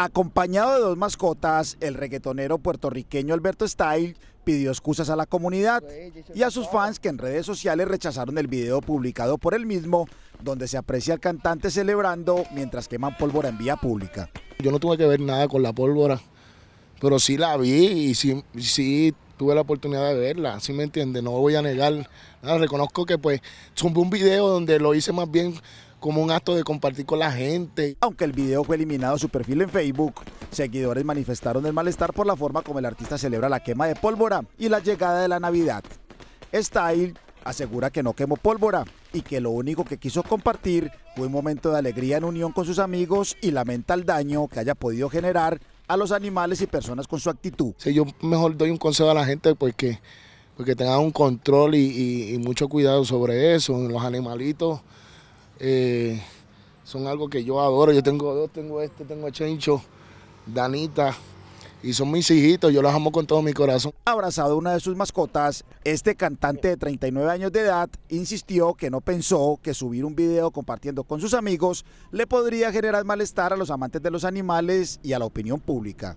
Acompañado de dos mascotas, el reggaetonero puertorriqueño Alberto Style pidió excusas a la comunidad y a sus fans que en redes sociales rechazaron el video publicado por él mismo, donde se aprecia al cantante celebrando mientras queman pólvora en vía pública. Yo no tuve que ver nada con la pólvora, pero sí la vi y sí, tuve la oportunidad de verla, así me entiende? No voy a negar, reconozco que pues zumbé un video donde lo hice más bien como un acto de compartir con la gente. Aunque el video fue eliminado de su perfil en Facebook, seguidores manifestaron el malestar por la forma como el artista celebra la quema de pólvora y la llegada de la Navidad. Style asegura que no quemó pólvora y que lo único que quiso compartir fue un momento de alegría en unión con sus amigos y lamenta el daño que haya podido generar a los animales y personas con su actitud. Sí, yo mejor doy un consejo a la gente porque, porque tengan un control y mucho cuidado sobre eso, los animalitos. Eh, son algo que yo adoro. Yo tengo dos, tengo este, tengo a Chencho, Danita, y son mis hijitos, yo los amo con todo mi corazón. Abrazado una de sus mascotas, este cantante de 39 años de edad insistió que no pensó que subir un video compartiendo con sus amigos le podría generar malestar a los amantes de los animales y a la opinión pública.